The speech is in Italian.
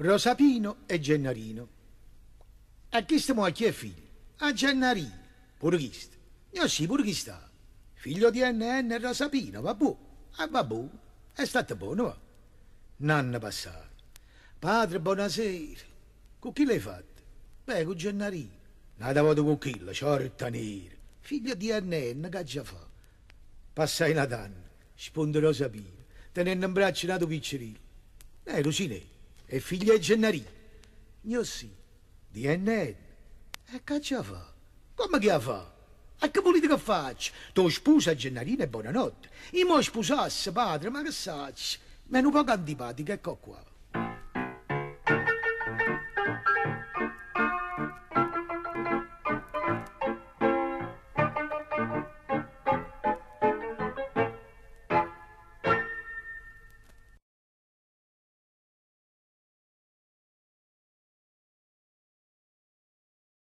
Rosapino e Gennarino. A chi stiamo a chi è figlio? A Gennarino, purghista. Io sì, purghista. Figlio di NN Rosapino, va buono. Ah, va buono. È stato buono, va. Nanna passata. Padre, buonasera. Con chi l'hai fatto? Beh, con Gennarino. Nata voto con chilla, ciorta nera. Figlio di NN, che già fa? Passai Natanna, sponde Rosapino, tenendo in braccio nato piccerino. Eh, Rosinello e figlia di Gennarì. Io sì, di NN. E caccia fa? Come che fa? E che volete che faccia? Tu sposa Gennarina e buonanotte. Io mo sposasse, padre, ma che sacci? Meno poco antipatica, ecco qua.